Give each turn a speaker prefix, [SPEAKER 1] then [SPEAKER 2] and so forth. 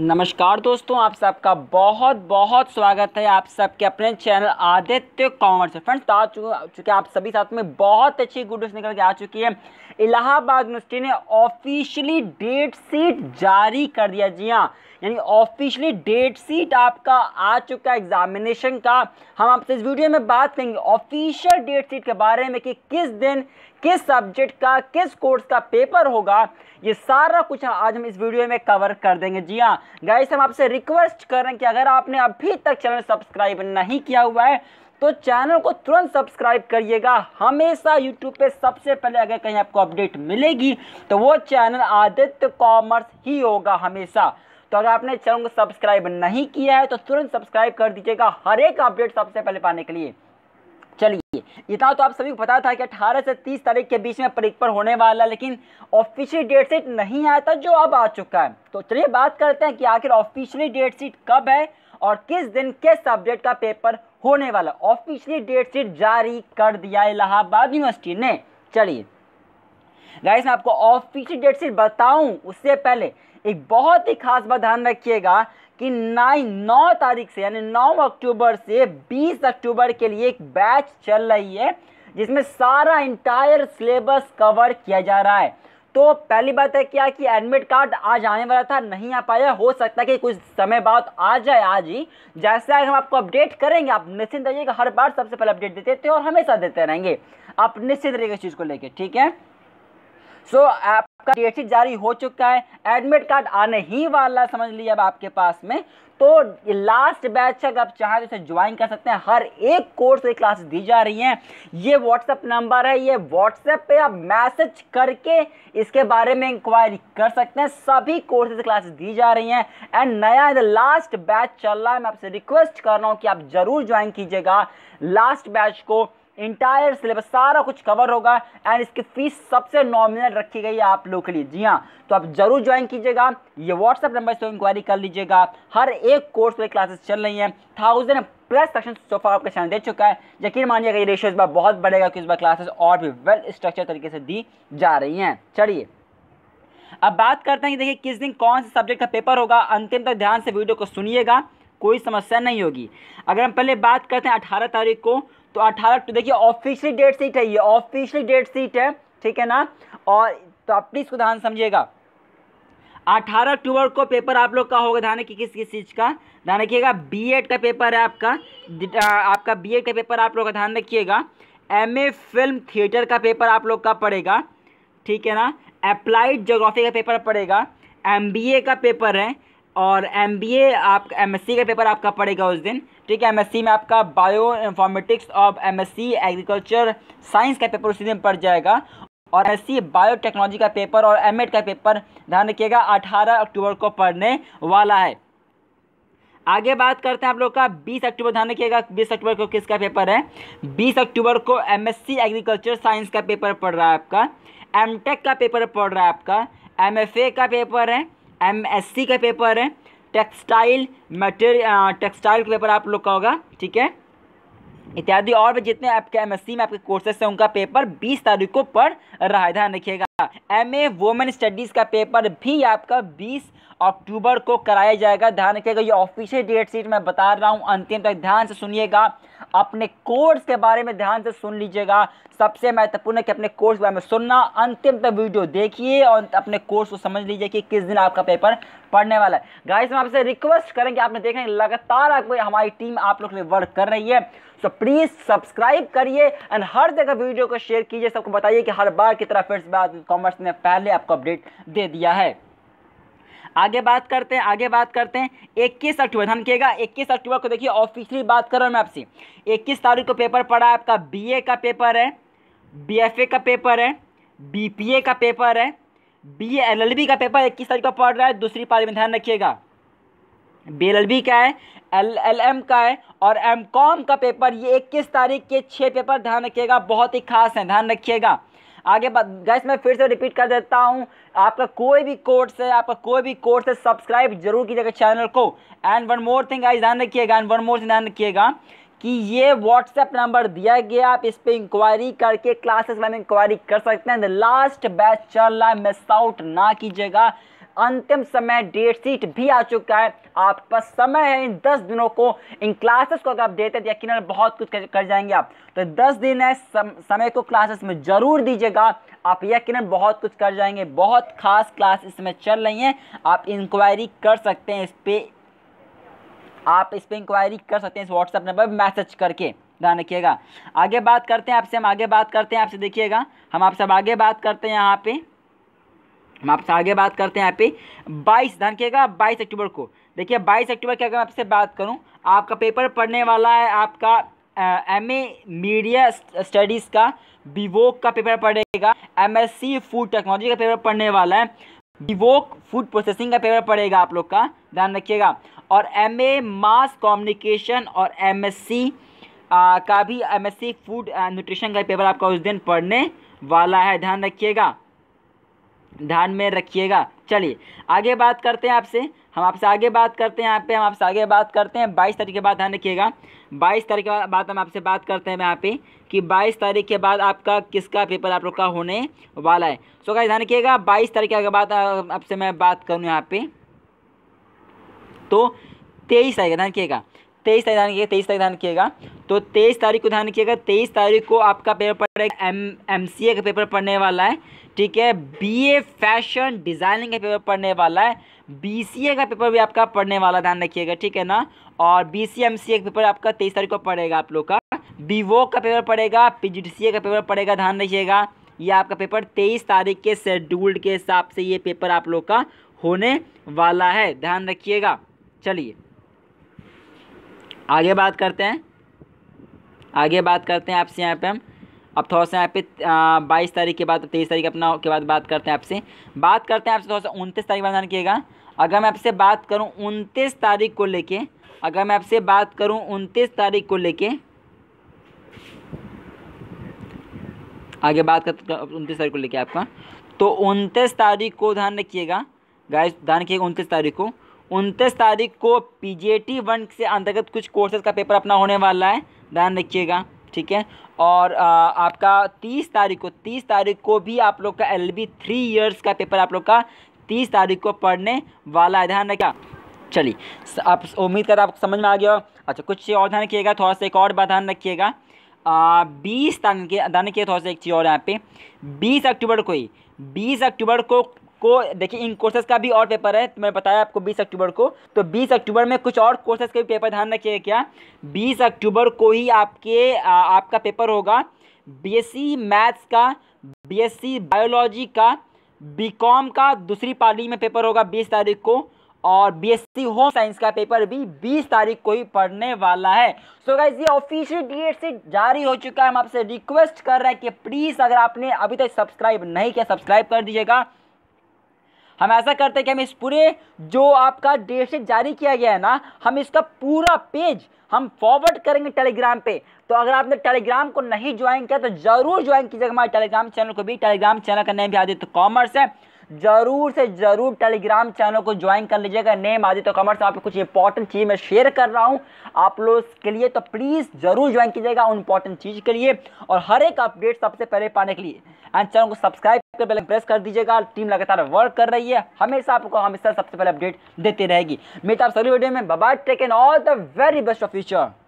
[SPEAKER 1] नमस्कार दोस्तों आप सबका बहुत बहुत स्वागत है आप सबके अपने चैनल आदित्य कॉमर्स फ्रेंड्स तो आ चुके आप सभी साथ में बहुत अच्छी गुड न्यूज़ निकल के आ चुकी है इलाहाबाद यूनिवर्सिटी ने ऑफिशियली डेट शीट जारी कर दिया जी हाँ यानी ऑफिशियली डेट सीट आपका आ चुका है एग्जामिनेशन का हम आपसे इस वीडियो में बात करेंगे ऑफिशियल डेट सीट के बारे में कि किस दिन किस सब्जेक्ट का किस कोर्स का पेपर होगा ये सारा कुछ आज हम इस वीडियो में कवर कर देंगे जी हाँ गाइस हम आपसे रिक्वेस्ट कर रहे हैं कि अगर आपने अभी तक चैनल सब्सक्राइब नहीं किया हुआ है तो चैनल को तुरंत सब्सक्राइब करिएगा हमेशा यूट्यूब पे सबसे पहले अगर कहीं आपको अपडेट मिलेगी तो वो चैनल आदित्य कॉमर्स ही होगा हमेशा तो अगर आपने चैनल को सब्सक्राइब नहीं किया है तो तुरंत सब्सक्राइब कर दीजिएगा हर एक अपडेट सबसे पहले पाने के लिए चलिए इतना तो आप सभी को पता था कि 18 से 30 तारीख के बीच में परीक्षण होने वाला लेकिन ऑफिशियल डेट शीट नहीं आया था जो अब आ चुका है तो चलिए बात करते हैं कि आखिर ऑफिशियली डेट शीट कब है और किस दिन किस सब्जेक्ट का पेपर होने वाला ऑफिशियली डेट शीट जारी कर दिया इलाहाबाद यूनिवर्सिटी ने चलिए गाइस मैं आपको ऑफिशियल डेट शीट बताऊं उससे पहले एक बहुत ही खास बात ध्यान रखिएगा कि नाइन नौ तारीख से यानी नौ अक्टूबर से बीस अक्टूबर के लिए एक बैच चल रही है जिसमें सारा इंटायर सिलेबस कवर किया जा रहा है तो पहली बात है क्या कि एडमिट कार्ड आज आने वाला था नहीं आ पाया हो सकता है कि कुछ समय बाद आ जाए आज ही जैसे हम आपको अपडेट करेंगे आप निश्चिंत रहिएगा हर बार सबसे पहले अपडेट देते थे और हमेशा देते रहेंगे आप निश्चिंत रहिएगा इस चीज़ को लेकर ठीक है सो आपका टी जारी हो चुका है एडमिट कार्ड आने ही वाला समझ लीजिए अब आपके पास में तो लास्ट बैच अगर आप चाहें तो इसे ज्वाइन कर सकते हैं हर एक कोर्स की क्लास दी जा रही है ये व्हाट्सएप नंबर है ये व्हाट्सएप पे आप मैसेज करके इसके बारे में इंक्वायरी कर सकते हैं सभी कोर्सेज क्लासेस दी जा रही हैं एंड नया लास्ट बैच चल रहा है मैं आपसे रिक्वेस्ट कर रहा हूँ कि आप ज़रूर ज्वाइन कीजिएगा लास्ट बैच को इंटायर सिलेबस सारा कुछ कवर होगा एंड इसकी फीस सबसे नॉमिनल रखी गई है आप लोग के लिए जी हाँ तो आप जरूर ज्वाइन कीजिएगा ये व्हाट्सएप नंबर से इंक्वायरी कर लीजिएगा हर एक कोर्स पर क्लासेस चल रही हैं थाउजेंड प्लस सेक्शन सोफा आपका चैनल दे चुका है यकीन मानिएगा ये रेशियो इस बार बहुत बढ़ेगा क्योंकि इस बार क्लासेस और भी वेल स्ट्रक्चर तरीके से दी जा रही हैं चलिए अब बात करते हैं कि देखिए किस दिन कौन से सब्जेक्ट का पेपर होगा अंतिम तक ध्यान से वीडियो को सुनिएगा कोई समस्या नहीं होगी अगर हम पहले बात करते हैं अठारह तारीख को तो अठारह देखिए ऑफिशियली डेट सीट है ये ऑफिशियली डेट सीट है ठीक है ना और तो आप प्लीज़ को ध्यान समझिएगा अठारह अक्टूबर को पेपर आप लोग का होगा ध्यान रखिए किस किस चीज़ का ध्यान रखिएगा एड का पेपर है आपका आपका एड का पेपर आप लोग का ध्यान रखिएगा ए फिल्म थिएटर का पेपर आप लोग का पड़ेगा ठीक है ना अप्लाइड जोग्राफी का पेपर पड़ेगा ए का पेपर है और एम बी ए आप एम एस सी का पेपर आपका पड़ेगा उस दिन ठीक है एम एस सी में आपका बायो इन्फॉर्मेटिक्स और M S C agriculture science का पेपर उसी दिन पड़ जाएगा और एम एस सी बायोटेक्नोलॉजी का पेपर और एम एड e का पेपर ध्यान रखिएगा अठारह अक्टूबर को पढ़ने वाला है आगे बात करते हैं आप लोग का 20 अक्टूबर ध्यान रखिएगा 20 अक्टूबर को किसका पेपर है 20 अक्टूबर को M S C agriculture science का पेपर पढ़ रहा है आपका टेक का पेपर पढ़ रहा है आपका ए का पेपर है एमएससी का पेपर है टेक्सटाइल मटेरियल टेक्सटाइल का पेपर आप लोग का होगा ठीक है इत्यादि और भी जितने आपके एमएससी में आपके कोर्सेस हैं उनका पेपर 20 तारीख को पढ़ रहा है ध्यान रखिएगा एमए वुमेन स्टडीज़ का पेपर भी आपका 20 अक्टूबर को कराया जाएगा ध्यान रखिएगा ये ऑफिशियल डेट शीट मैं बता रहा हूँ अंतिम तक ध्यान से सुनिएगा अपने कोर्स के बारे में ध्यान से सुन लीजिएगा सबसे महत्वपूर्ण है कि अपने कोर्स के बारे में सुनना अंतिम तक वीडियो देखिए और अपने कोर्स को समझ लीजिए कि किस दिन आपका पेपर पढ़ने वाला है गाइस हम आपसे रिक्वेस्ट करेंगे आपने देखें लगातार आपको हमारी टीम आप लोग वर्क कर रही है सो प्लीज़ सब्सक्राइब करिए एंड हर जगह वीडियो को शेयर कीजिए सबको बताइए कि हर बार की तरह फिर से बात कॉमर्स ने पहले आपको अपडेट दे दिया है आगे बात करते हैं आगे बात करते हैं इक्कीस अक्टूबर ध्यान किएगा इक्कीस अक्टूबर को देखिए ऑफिशियली बात कर रहा हूँ मैं आपसे इक्कीस तारीख को पेपर पड़ा है आपका बी का पेपर है बी का पेपर है बी का पेपर है बी बी का पेपर इक्कीस तारीख को पढ़ रहा है दूसरी पारी में ध्यान रखिएगा बी एल का है एल एल एम का है और एम कॉम का पेपर ये इक्कीस तारीख के छः पेपर ध्यान रखिएगा बहुत ही खास है ध्यान रखिएगा आगे गैस मैं फिर से रिपीट कर देता हूँ आपका कोई भी कोर्स है आपका कोई भी कोर्स है सब्सक्राइब जरूर कीजिएगा चैनल को and one more thing I ध्यान रखिएगा एंड वन मोर ध्यान रखिएगा कि ये व्हाट्सएप नंबर दिया गया आप इस पर इंक्वायरी करके क्लासेस में इंक्वायरी कर सकते हैं द लास्ट बैच चल रहा है मिस आउट ना कीजिएगा अंतिम समय डेट शीट भी आ चुका है आपके पास समय है इन दस दिनों को इन क्लासेस को अगर आप देते तो यकीन बहुत कुछ कर जाएंगे आप तो दस दिन है सम, समय को क्लासेस में ज़रूर दीजिएगा आप यकीन बहुत कुछ कर जाएंगे बहुत खास क्लास इसमें चल रही हैं आप इंक्वायरी कर सकते हैं इस पर आप इस पर इंक्वायरी कर सकते हैं इस व्हाट्सएप नंबर पर मैसेज करके ध्यान रखिएगा आगे बात करते हैं आपसे हम आगे बात करते हैं आपसे देखिएगा हम आपसे आगे बात करते हैं यहाँ पे हम आपसे आगे बात करते हैं यहाँ पे बाईस ध्यान किएगा बाईस अक्टूबर को देखिए बाईस अक्टूबर की अगर मैं आपसे बात करूँ आपका पेपर पढ़ने वाला है आपका एम ए मीडिया स्टडीज़ का विवोक का पेपर पड़ेगा एमएससी फूड टेक्नोलॉजी का पेपर पढ़ने वाला है विवोक फूड प्रोसेसिंग का पेपर पड़ेगा आप लोग का ध्यान रखिएगा और एम ए मास कम्युनिकेशन और एम एस सी का भी M S C food nutrition का पेपर आपका उस दिन पढ़ने वाला है ध्यान रखिएगा ध्यान में रखिएगा चलिए आगे बात करते हैं आपसे हम आपसे आगे बात करते हैं यहाँ पे हम आपसे आगे बात करते हैं बाईस तारीख के बाद ध्यान रखिएगा बाईस तारीख के बाद हम आपसे बात करते हैं यहाँ पे कि बाईस तारीख के बाद आपका किसका पेपर आप लोग का होने वाला है सो क्या ध्यान रखिएगा बाईस तारीख के बाद आपसे मैं बात करूँ यहाँ पे तो तेईस तारीख ध्यान रखिएगा तेईस तारीख ध्यान किएगा तेईस तारीख ध्यान किएगा तो तेईस तारीख को ध्यान किएगा तेईस तारीख को आपका पेपर पड़ेगा एम एम सी ए का पेपर पढ़ने वाला है ठीक है बी ए फैशन डिज़ाइनिंग का पेपर पढ़ने वाला है बी सी ए का पेपर भी आपका पढ़ने वाला ध्यान रखिएगा ठीक है ना और बी सी एम सी ए का पेपर आपका तेईस तारीख को पड़ेगा आप लोग का बी वो का पेपर पड़ेगा पी जी डी सी ए का पेपर पड़ेगा ध्यान रखिएगा ये आपका पेपर तेईस तारीख के शेड्यूल्ड के हिसाब से ये पेपर आप लोग का होने वाला है ध्यान रखिएगा चलिए आगे बात करते हैं आगे बात करते हैं आपसे यहाँ पे हम अब थोड़ा सा यहाँ पे बाईस तारीख के बाद तेईस तारीख अपना के बाद बात करते हैं आपसे बात करते हैं आपसे थोड़ा सा उनतीस तारीख बाद किएगा अगर मैं आपसे बात करूँ उनतीस तारीख को लेके अगर मैं आपसे बात करूँ उनतीस तारीख को लेके आगे बात करते उनतीस तारीख को लेके आपका तो उनतीस तारीख को ध्यान रखिएगा गाय ध्यान रखिएगा उनतीस तारीख को उनतीस तारीख को पी जे टी वन से अंतर्गत कुछ कोर्सेज का पेपर अपना होने वाला है ध्यान रखिएगा ठीक है और आ, आपका तीस तारीख को तीस तारीख को भी आप लोग का एल बी थ्री ईयर्स का पेपर आप लोग का तीस तारीख को पढ़ने वाला है ध्यान रखा चलिए आप उम्मीद कर आप समझ में आ गया अच्छा कुछ और ध्यान रखिएगा थोड़ा सा एक और बात ध्यान रखिएगा बीस तारीख के ध्यान रखिए थोड़ा सा एक चीज़ और यहाँ पे बीस अक्टूबर को ही बीस अक्टूबर को को देखिए इन कोर्सेज का भी और पेपर है तो मैंने बताया आपको बीस अक्टूबर को तो बीस अक्टूबर में कुछ और कोर्सेज का भी पेपर ध्यान रखिएगा क्या बीस अक्टूबर को ही आपके आ, आपका पेपर होगा बीएससी मैथ्स का बीएससी बायोलॉजी का बीकॉम का दूसरी पार्टी में पेपर होगा बीस तारीख को और बीएससी होम साइंस का पेपर भी 20 तारीख को ही पढ़ने वाला है सो so ये ऑफिशियल डेट से जारी हो चुका है हम आपसे रिक्वेस्ट कर रहे हैं कि प्लीज़ अगर आपने अभी तक सब्सक्राइब नहीं किया सब्सक्राइब कर दीजिएगा हम ऐसा करते हैं कि हम इस पूरे जो आपका डेट शीट जारी किया गया है ना हम इसका पूरा पेज हम फॉरवर्ड करेंगे टेलीग्राम पे तो अगर आपने टेलीग्राम को नहीं ज्वाइन किया तो ज़रूर ज्वाइन कीजिएगा हमारे टेलीग्राम चैनल को भी टेलीग्राम चैनल का नेम भी आदित्य कॉमर्स है ज़रूर से ज़रूर टेलीग्राम चैनल को ज्वाइन कर लीजिएगा नेम आदित्य कॉमर्स आपको कुछ इंपॉर्टेंट चीज़ मैं शेयर कर रहा हूँ आप लोग के लिए तो प्लीज़ ज़रूर ज्वाइन कीजिएगा उन इंपॉर्टेंट चीज़ के लिए और हर एक अपडेट सबसे पहले पाने के लिए एंड चैनल को सब्सक्राइब तो पहले प्रेस कर दीजिएगा टीम लगातार वर्क कर रही है हमेशा आपको हमेशा सबसे पहले अपडेट देती रहेगी मेरे आप सभी वीडियो में bye bye take and all the very best of future